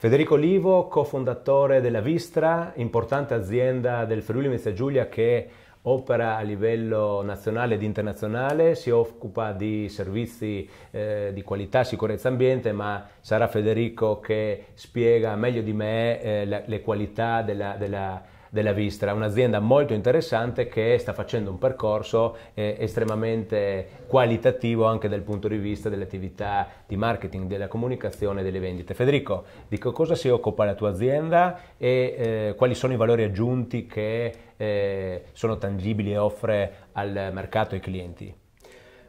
Federico Livo, cofondatore della Vistra, importante azienda del Friuli Venezia Giulia che opera a livello nazionale ed internazionale, si occupa di servizi eh, di qualità, sicurezza e ambiente, ma sarà Federico che spiega meglio di me eh, la, le qualità della, della della Vistra, un'azienda molto interessante che sta facendo un percorso eh, estremamente qualitativo anche dal punto di vista delle attività di marketing, della comunicazione e delle vendite. Federico, di cosa si occupa la tua azienda e eh, quali sono i valori aggiunti che eh, sono tangibili e offre al mercato e ai clienti?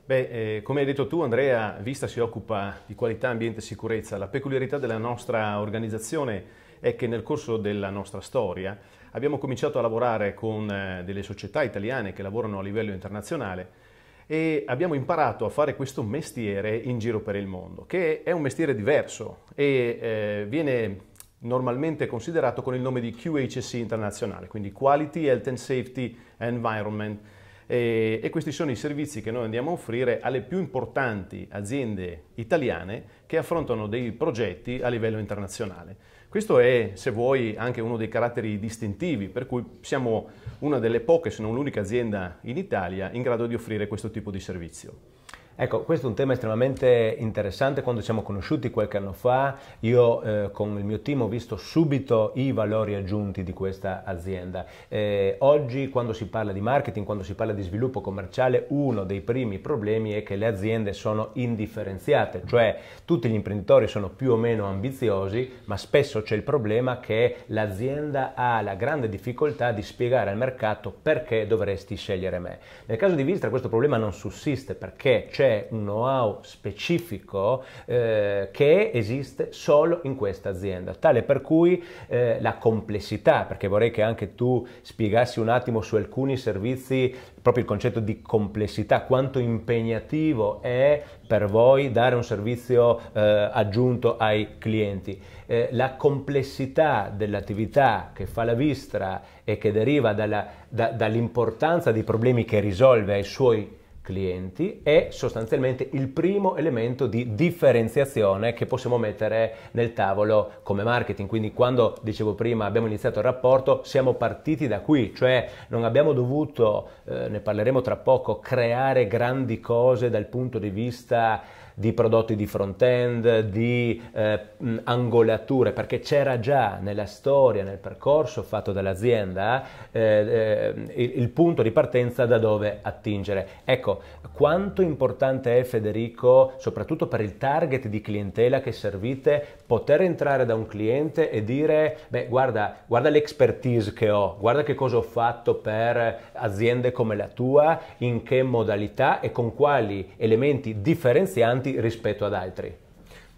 Beh, eh, come hai detto tu Andrea, Vista si occupa di qualità, ambiente e sicurezza. La peculiarità della nostra organizzazione è che nel corso della nostra storia abbiamo cominciato a lavorare con eh, delle società italiane che lavorano a livello internazionale e abbiamo imparato a fare questo mestiere in giro per il mondo, che è un mestiere diverso e eh, viene normalmente considerato con il nome di QHSC internazionale, quindi Quality, Health and Safety Environment. E, e, questi sono i servizi che noi andiamo a offrire alle più importanti aziende italiane che affrontano dei progetti a livello internazionale. Questo è, se vuoi, anche uno dei caratteri distintivi, per cui siamo una delle poche, se non l'unica azienda in Italia in grado di offrire questo tipo di servizio. Ecco, questo è un tema estremamente interessante. Quando ci siamo conosciuti qualche anno fa, io eh, con il mio team ho visto subito i valori aggiunti di questa azienda. Eh, oggi, quando si parla di marketing, quando si parla di sviluppo commerciale, uno dei primi problemi è che le aziende sono indifferenziate, cioè tutti gli imprenditori sono più o meno ambiziosi, ma spesso c'è il problema che l'azienda ha la grande difficoltà di spiegare al mercato perché dovresti scegliere me. Nel caso di Vistra questo problema non sussiste perché c'è un know-how specifico eh, che esiste solo in questa azienda, tale per cui eh, la complessità, perché vorrei che anche tu spiegassi un attimo su alcuni servizi proprio il concetto di complessità, quanto impegnativo è per voi dare un servizio eh, aggiunto ai clienti. Eh, la complessità dell'attività che fa la Vistra e che deriva dall'importanza da, dall dei problemi che risolve ai suoi clienti, clienti è sostanzialmente il primo elemento di differenziazione che possiamo mettere nel tavolo come marketing. Quindi quando dicevo prima abbiamo iniziato il rapporto siamo partiti da qui, cioè non abbiamo dovuto, eh, ne parleremo tra poco, creare grandi cose dal punto di vista di prodotti di front-end, di eh, angolature, perché c'era già nella storia, nel percorso fatto dall'azienda, eh, eh, il, il punto di partenza da dove attingere. Ecco, quanto importante è Federico, soprattutto per il target di clientela che servite, poter entrare da un cliente e dire, beh, guarda, guarda l'expertise che ho, guarda che cosa ho fatto per aziende come la tua, in che modalità e con quali elementi differenzianti avanti rispetto ad altri?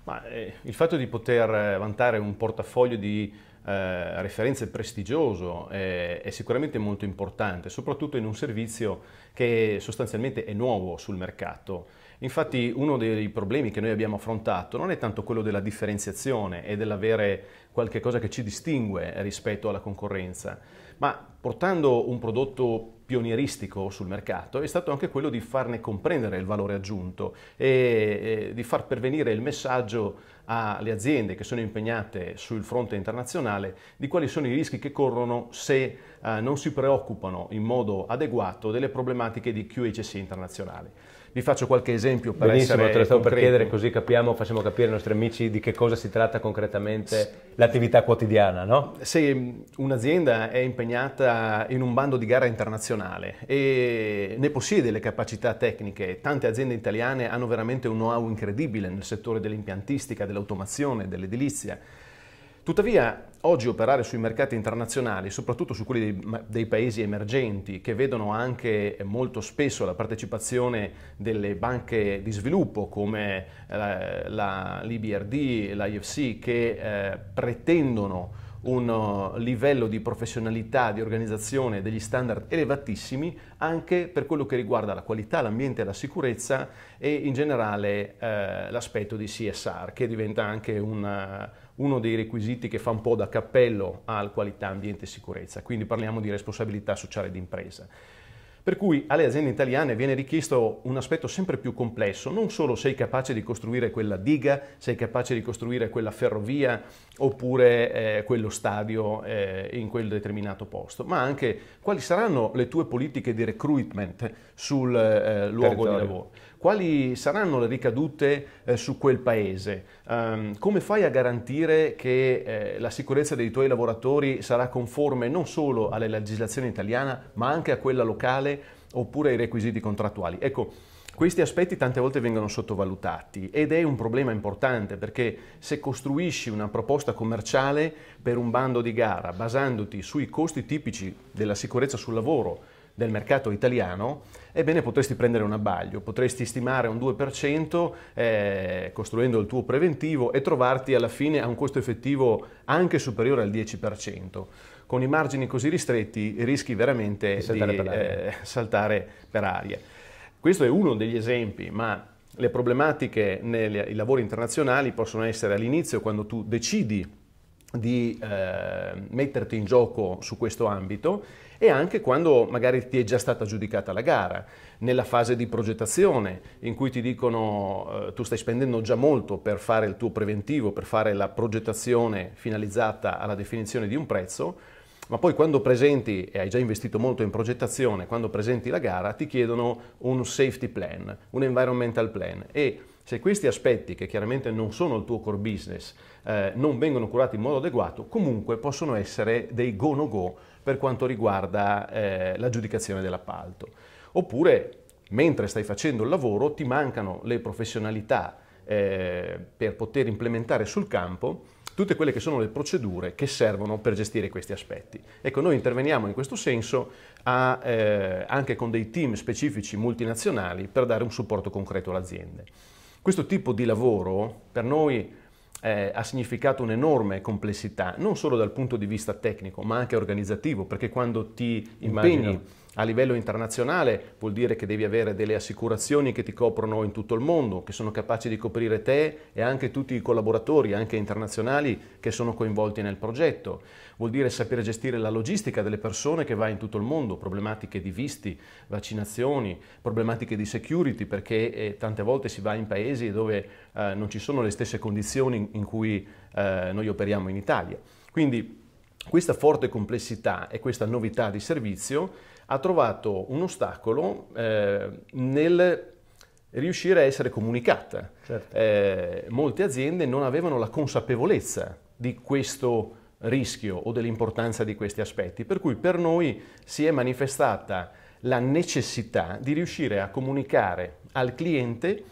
Ma, eh, il fatto di poter eh, vantare un portafoglio di eh, referenze prestigioso eh, è sicuramente molto importante, soprattutto in un servizio che sostanzialmente è nuovo sul mercato. Infatti uno dei problemi che noi abbiamo affrontato non è tanto quello della differenziazione e dell'avere qualche cosa che ci distingue rispetto alla concorrenza, ma portando un prodotto pionieristico sul mercato è stato anche quello di farne comprendere il valore aggiunto e di far pervenire il messaggio alle aziende che sono impegnate sul fronte internazionale di quali sono i rischi che corrono se eh, non si preoccupano in modo adeguato delle problematiche di QHC internazionali. Vi faccio qualche esempio per Benissimo, essere te lo stavo per chiedere così capiamo, facciamo capire ai nostri amici di che cosa si tratta concretamente S- l'attività quotidiana, no? Se un'azienda è impegnata in un bando di gara internazionale e ne possiede le capacità tecniche, tante aziende italiane hanno veramente un know-how incredibile nel settore dell'impiantistica, dell'automazione, dell'edilizia, Tuttavia, oggi operare sui mercati internazionali, soprattutto su quelli dei, dei, paesi emergenti, che vedono anche eh, molto spesso la partecipazione delle banche di sviluppo come eh, la, l'IBRD, l'IFC, che eh, pretendono un oh, livello di professionalità, di organizzazione, degli standard elevatissimi anche per quello che riguarda la qualità, l'ambiente, la sicurezza e in generale eh, l'aspetto di CSR che diventa anche un eh, uno dei requisiti che fa un po' da cappello al qualità, ambiente e sicurezza, quindi parliamo di responsabilità sociale d'impresa. Per cui alle aziende italiane viene richiesto un aspetto sempre più complesso, non solo sei capace di costruire quella diga, sei capace di costruire quella ferrovia oppure eh, quello stadio eh, in quel determinato posto, ma anche quali saranno le tue politiche di recruitment sul eh, luogo Territorio. di lavoro quali saranno le ricadute eh, su quel paese? Um, come fai a garantire che eh, la sicurezza dei tuoi lavoratori sarà conforme non solo alla legislazione italiana, ma anche a quella locale oppure ai requisiti contrattuali? Ecco, questi aspetti tante volte vengono sottovalutati ed è un problema importante perché se costruisci una proposta commerciale per un bando di gara basandoti sui costi tipici della sicurezza sul lavoro, del mercato italiano, ebbene potresti prendere un abbaglio, potresti stimare un 2% eh, costruendo il tuo preventivo e trovarti alla fine a un costo effettivo anche superiore al 10%. Con i margini così ristretti rischi veramente di saltare, di, per, aria. Eh, saltare per aria. Questo è uno degli esempi, ma le problematiche nei lavori internazionali possono essere all'inizio quando tu decidi di eh, metterti in gioco su questo ambito e anche quando magari ti è già stata giudicata la gara, nella fase di progettazione in cui ti dicono eh, tu stai spendendo già molto per fare il tuo preventivo, per fare la progettazione finalizzata alla definizione di un prezzo, ma poi quando presenti, e hai già investito molto in progettazione, quando presenti la gara ti chiedono un safety plan, un environmental plan e se questi aspetti, che chiaramente non sono il tuo core business, eh, non vengono curati in modo adeguato, comunque possono essere dei go no go per quanto riguarda eh, l'aggiudicazione dell'appalto. Oppure, mentre stai facendo il lavoro, ti mancano le professionalità eh, per poter implementare sul campo tutte quelle che sono le procedure che servono per gestire questi aspetti. Ecco, noi interveniamo in questo senso a, eh, anche con dei team specifici multinazionali per dare un supporto concreto all'azienda. Questo tipo di lavoro per noi eh, ha significato un'enorme complessità, non solo dal punto di vista tecnico, ma anche organizzativo, perché quando ti impegni a livello internazionale vuol dire che devi avere delle assicurazioni che ti coprono in tutto il mondo, che sono capaci di coprire te e anche tutti i collaboratori, anche internazionali, che sono coinvolti nel progetto. Vuol dire sapere gestire la logistica delle persone che va in tutto il mondo, problematiche di visti, vaccinazioni, problematiche di security, perché eh, tante volte si va in paesi dove eh, non ci sono le stesse condizioni in cui eh, noi operiamo in Italia. Quindi questa forte complessità e questa novità di servizio ha trovato un ostacolo eh, nel riuscire a essere comunicata. Certo. Eh, molte aziende non avevano la consapevolezza di questo rischio o dell'importanza di questi aspetti, per cui per noi si è manifestata la necessità di riuscire a comunicare al cliente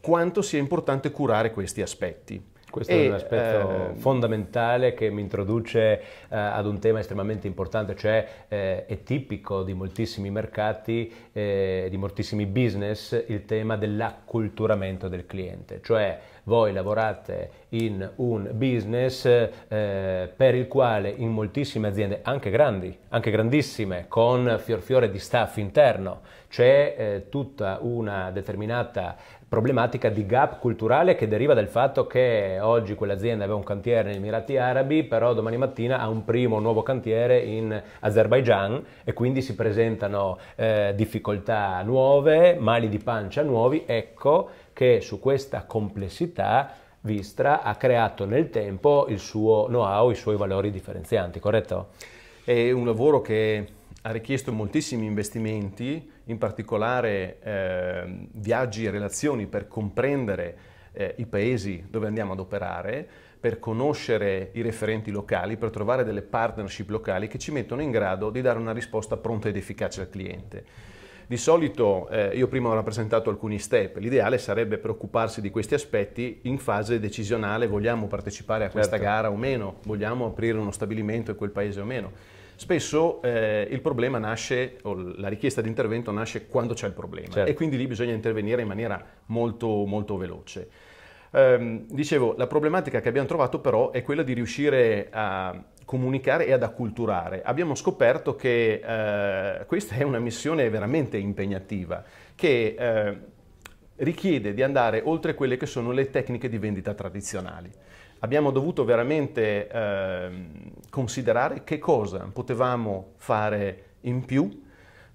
quanto sia importante curare questi aspetti. Questo e, è un aspetto eh, fondamentale che mi introduce eh, ad un tema estremamente importante, cioè eh, è tipico di moltissimi mercati, eh, di moltissimi business, il tema dell'acculturamento del cliente, cioè voi lavorate in un business eh, per il quale in moltissime aziende, anche grandi, anche grandissime, con fior fiore di staff interno, c'è eh, tutta una determinata problematica di gap culturale che deriva dal fatto che oggi quell'azienda aveva un cantiere negli Emirati Arabi, però domani mattina ha un primo nuovo cantiere in Azerbaijan e quindi si presentano eh, difficoltà nuove, mali di pancia nuovi, ecco che su questa complessità Vistra ha creato nel tempo il suo know-how, i suoi valori differenzianti, corretto? È un lavoro che ha richiesto moltissimi investimenti, in particolare eh, viaggi e relazioni per comprendere eh, i paesi dove andiamo ad operare, per conoscere i referenti locali, per trovare delle partnership locali che ci mettono in grado di dare una risposta pronta ed efficace al cliente. Di solito eh, io prima ho rappresentato alcuni step, l'ideale sarebbe preoccuparsi di questi aspetti in fase decisionale, vogliamo partecipare a questa certo. gara o meno, vogliamo aprire uno stabilimento in quel paese o meno. Spesso eh, il problema nasce, o la richiesta di intervento nasce quando c'è il problema certo. e quindi lì bisogna intervenire in maniera molto, molto veloce. Ehm, dicevo, la problematica che abbiamo trovato però è quella di riuscire a comunicare e ad acculturare. Abbiamo scoperto che eh, questa è una missione veramente impegnativa, che eh, richiede di andare oltre quelle che sono le tecniche di vendita tradizionali abbiamo dovuto veramente eh, considerare che cosa potevamo fare in più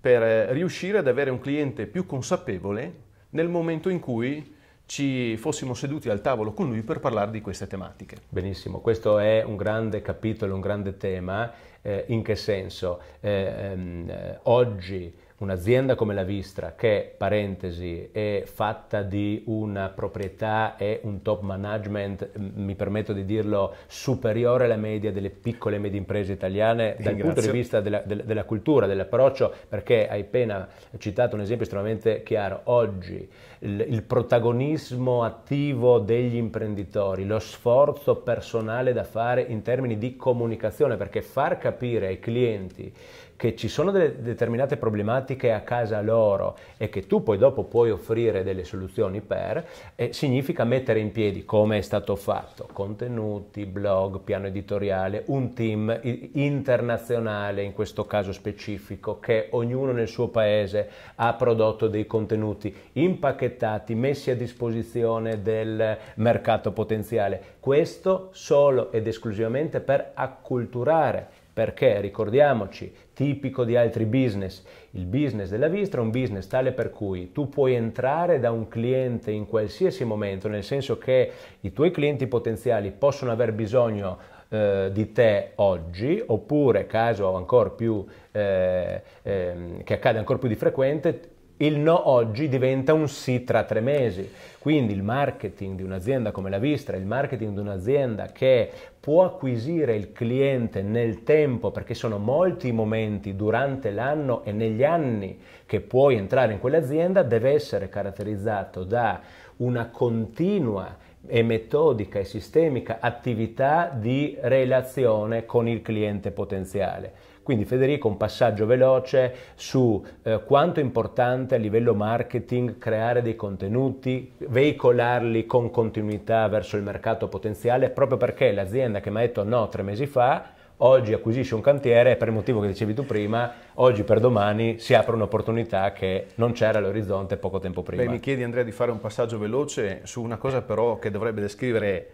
per eh, riuscire ad avere un cliente più consapevole nel momento in cui ci fossimo seduti al tavolo con lui per parlare di queste tematiche. Benissimo, questo è un grande capitolo, un grande tema. Eh, in che senso? Eh, ehm, oggi un'azienda come la Vistra, che, parentesi, è fatta di una proprietà e un top management, mi permetto di dirlo, superiore alla media delle piccole e medie imprese italiane dal punto di vista della, della, della cultura, dell'approccio, perché hai appena citato un esempio estremamente chiaro. Oggi il, il protagonismo attivo degli imprenditori, lo sforzo personale da fare in termini di comunicazione, perché far capire ai clienti che ci sono delle determinate problematiche a casa loro e che tu poi dopo puoi offrire delle soluzioni per, eh, significa mettere in piedi, come è stato fatto, contenuti, blog, piano editoriale, un team internazionale in questo caso specifico, che ognuno nel suo paese ha prodotto dei contenuti impacchettati, messi a disposizione del mercato potenziale. Questo solo ed esclusivamente per acculturare perché ricordiamoci tipico di altri business. Il business della visita è un business tale per cui tu puoi entrare da un cliente in qualsiasi momento, nel senso che i tuoi clienti potenziali possono aver bisogno eh, di te oggi, oppure caso ancora più eh, eh, che accade ancora più di frequente, il no oggi diventa un sì tra tre mesi. Quindi il marketing di un'azienda come la Vistra, il marketing di un'azienda che può acquisire il cliente nel tempo, perché sono molti i momenti durante l'anno e negli anni che puoi entrare in quell'azienda, deve essere caratterizzato da una continua e metodica e sistemica attività di relazione con il cliente potenziale. Quindi Federico, un passaggio veloce su eh, quanto è importante a livello marketing creare dei contenuti, veicolarli con continuità verso il mercato potenziale, proprio perché l'azienda che mi ha detto no tre mesi fa, oggi acquisisce un cantiere per il motivo che dicevi tu prima, oggi per domani si apre un'opportunità che non c'era all'orizzonte poco tempo prima. Beh, mi chiedi Andrea di fare un passaggio veloce su una cosa però che dovrebbe descrivere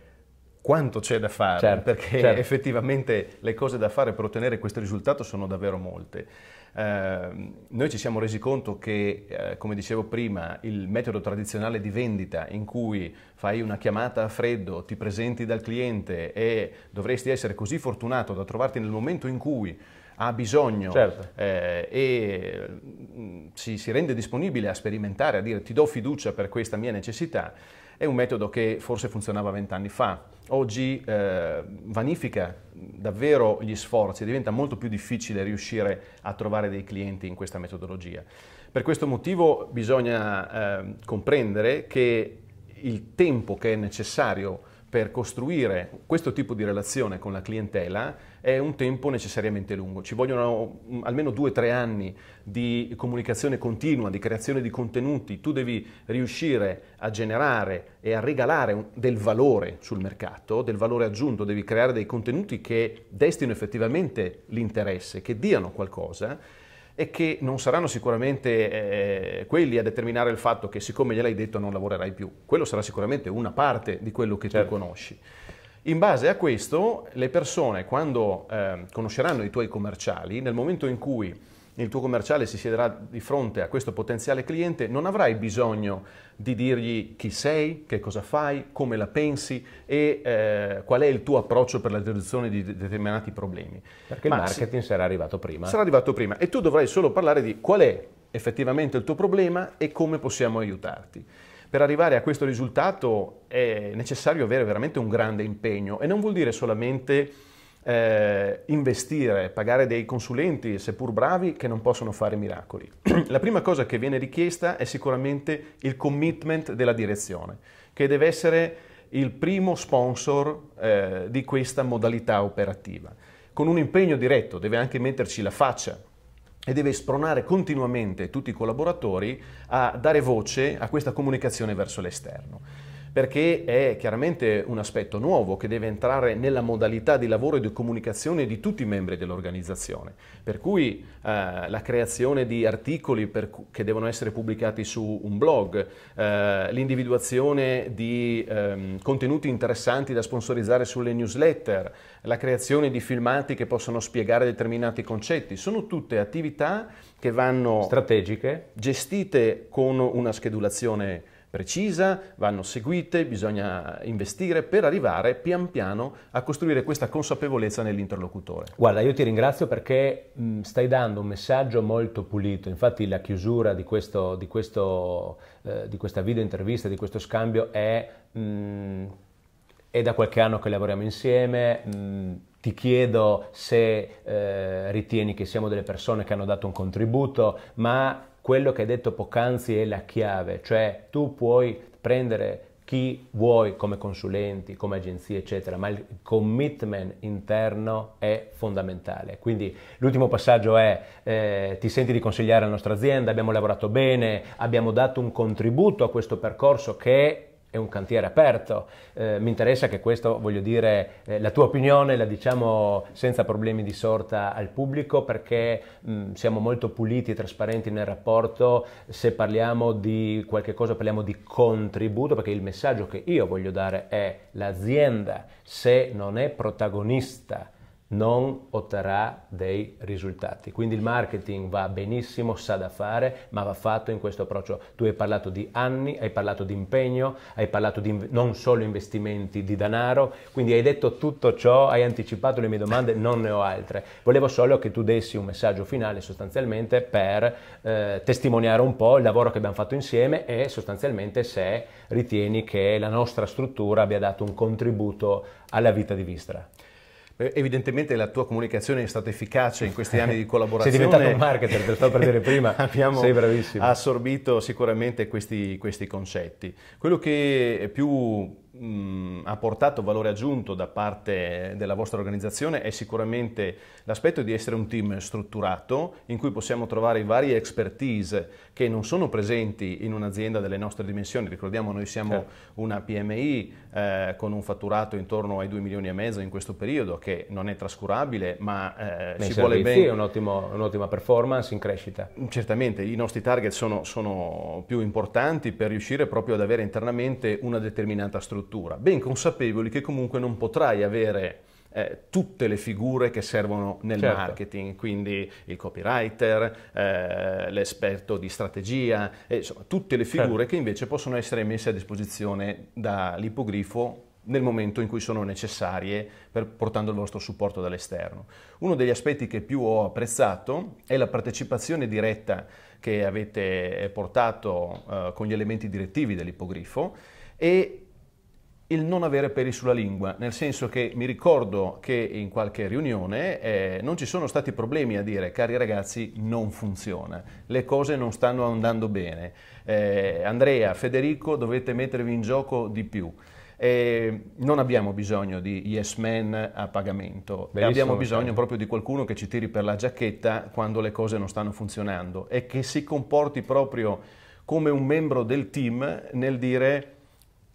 quanto c'è da fare, certo, perché certo. effettivamente le cose da fare per ottenere questo risultato sono davvero molte. Eh, noi ci siamo resi conto che, eh, come dicevo prima, il metodo tradizionale di vendita in cui fai una chiamata a freddo, ti presenti dal cliente e dovresti essere così fortunato da trovarti nel momento in cui ha bisogno certo. eh, e mm, si, si rende disponibile a sperimentare, a dire ti do fiducia per questa mia necessità, è un metodo che forse funzionava vent'anni fa. Oggi eh, vanifica davvero gli sforzi, diventa molto più difficile riuscire a trovare dei clienti in questa metodologia. Per questo motivo bisogna eh, comprendere che il tempo che è necessario per costruire questo tipo di relazione con la clientela è un tempo necessariamente lungo. Ci vogliono mm, almeno due o tre anni di comunicazione continua, di creazione di contenuti. Tu devi riuscire a generare e a regalare del valore sul mercato, del valore aggiunto, devi creare dei contenuti che destino effettivamente l'interesse, che diano qualcosa e che non saranno sicuramente eh, quelli a determinare il fatto che siccome gliel'hai detto non lavorerai più. Quello sarà sicuramente una parte di quello che certo. tu conosci. In base a questo, le persone quando eh, conosceranno i tuoi commerciali, nel momento in cui il tuo commerciale si siederà di fronte a questo potenziale cliente, non avrai bisogno di dirgli chi sei, che cosa fai, come la pensi e eh, qual è il tuo approccio per la riduzione di determinati problemi. Perché Ma il marketing sarà arrivato prima. Sarà arrivato prima e tu dovrai solo parlare di qual è effettivamente il tuo problema e come possiamo aiutarti. Per arrivare a questo risultato è necessario avere veramente un grande impegno e non vuol dire solamente eh, investire, pagare dei consulenti, seppur bravi, che non possono fare miracoli. La prima cosa che viene richiesta è sicuramente il commitment della direzione, che deve essere il primo sponsor eh, di questa modalità operativa. Con un impegno diretto deve anche metterci la faccia e deve spronare continuamente tutti i collaboratori a dare voce a questa comunicazione verso l'esterno perché è chiaramente un aspetto nuovo che deve entrare nella modalità di lavoro e di comunicazione di tutti i membri dell'organizzazione. Per cui eh, la creazione di articoli per, che devono essere pubblicati su un blog, eh, l'individuazione di ehm, contenuti interessanti da sponsorizzare sulle newsletter, la creazione di filmati che possono spiegare determinati concetti, sono tutte attività che vanno strategiche, gestite con una schedulazione precisa, vanno seguite, bisogna investire per arrivare pian piano a costruire questa consapevolezza nell'interlocutore. Guarda, io ti ringrazio perché mh, mm, stai dando un messaggio molto pulito, infatti la chiusura di, questo, di, questo, eh, di questa video intervista, di questo scambio è... Mh, mm, è da qualche anno che lavoriamo insieme. Mh, mm, ti chiedo se eh, ritieni che siamo delle persone che hanno dato un contributo, ma quello che hai detto poc'anzi è la chiave, cioè tu puoi prendere chi vuoi come consulenti, come agenzie, eccetera, ma il commitment interno è fondamentale. Quindi l'ultimo passaggio è eh, ti senti di consigliare la nostra azienda, abbiamo lavorato bene, abbiamo dato un contributo a questo percorso che è un cantiere aperto. Eh, mi interessa che questo, voglio dire, eh, la tua opinione la diciamo senza problemi di sorta al pubblico perché mh, mm, siamo molto puliti e trasparenti nel rapporto. Se parliamo di qualche cosa, parliamo di contributo perché il messaggio che io voglio dare è l'azienda, se non è protagonista non otterrà dei risultati. Quindi il marketing va benissimo, sa da fare, ma va fatto in questo approccio. Tu hai parlato di anni, hai parlato di impegno, hai parlato di non solo investimenti di denaro, quindi hai detto tutto ciò, hai anticipato le mie domande, non ne ho altre. Volevo solo che tu dessi un messaggio finale sostanzialmente per eh, testimoniare un po' il lavoro che abbiamo fatto insieme e sostanzialmente se ritieni che la nostra struttura abbia dato un contributo alla vita di Vistra. Eh, evidentemente la tua comunicazione è stata efficace in questi anni di collaborazione. Sei diventato un marketer, te lo stavo per dire prima. Abbiamo Sei bravissimo. assorbito sicuramente questi, questi concetti. Quello che è più mh, mm, ha portato valore aggiunto da parte della vostra organizzazione è sicuramente l'aspetto di essere un team strutturato in cui possiamo trovare varie expertise che non sono presenti in un'azienda delle nostre dimensioni. Ricordiamo noi siamo certo. una PMI eh, con un fatturato intorno ai 2 milioni e mezzo in questo periodo che non è trascurabile ma eh, Beh, ci vuole bene. È un'ottima performance in crescita. Certamente i nostri target sono, sono più importanti per riuscire proprio ad avere internamente una determinata struttura struttura, ben consapevoli che comunque non potrai avere eh, tutte le figure che servono nel certo. marketing, quindi il copywriter, eh, l'esperto di strategia, eh, insomma tutte le figure certo. che invece possono essere messe a disposizione dall'ipogrifo nel momento in cui sono necessarie per, portando il vostro supporto dall'esterno. Uno degli aspetti che più ho apprezzato è la partecipazione diretta che avete portato eh, con gli elementi direttivi dell'ipogrifo e il non avere peli sulla lingua, nel senso che mi ricordo che in qualche riunione eh, non ci sono stati problemi a dire cari ragazzi non funziona, le cose non stanno andando bene, eh, Andrea, Federico dovete mettervi in gioco di più. Eh, non abbiamo bisogno di yes man a pagamento, Bellissimo, abbiamo bisogno sì. proprio di qualcuno che ci tiri per la giacchetta quando le cose non stanno funzionando e che si comporti proprio come un membro del team nel dire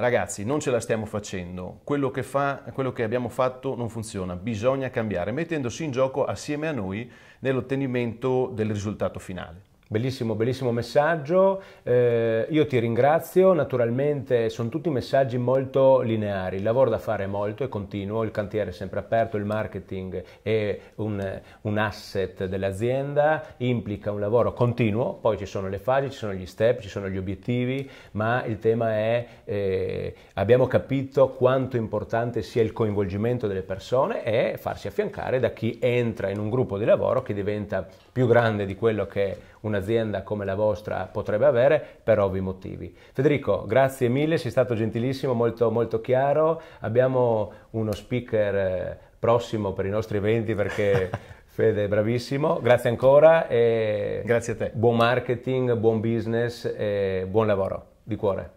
Ragazzi, non ce la stiamo facendo, quello che, fa, quello che abbiamo fatto non funziona, bisogna cambiare, mettendosi in gioco assieme a noi nell'ottenimento del risultato finale. Bellissimo, bellissimo messaggio. Eh, io ti ringrazio. Naturalmente sono tutti messaggi molto lineari. Il lavoro da fare è molto e continuo, il cantiere è sempre aperto, il marketing è un, un asset dell'azienda, implica un lavoro continuo, poi ci sono le fasi, ci sono gli step, ci sono gli obiettivi, ma il tema è eh, abbiamo capito quanto importante sia il coinvolgimento delle persone e farsi affiancare da chi entra in un gruppo di lavoro che diventa più grande di quello che è una un'azienda come la vostra potrebbe avere per ovvi motivi. Federico, grazie mille, sei stato gentilissimo, molto, molto chiaro. Abbiamo uno speaker eh, prossimo per i nostri eventi perché Fede è bravissimo, grazie ancora e grazie a te. Buon marketing, buon business e buon lavoro di cuore.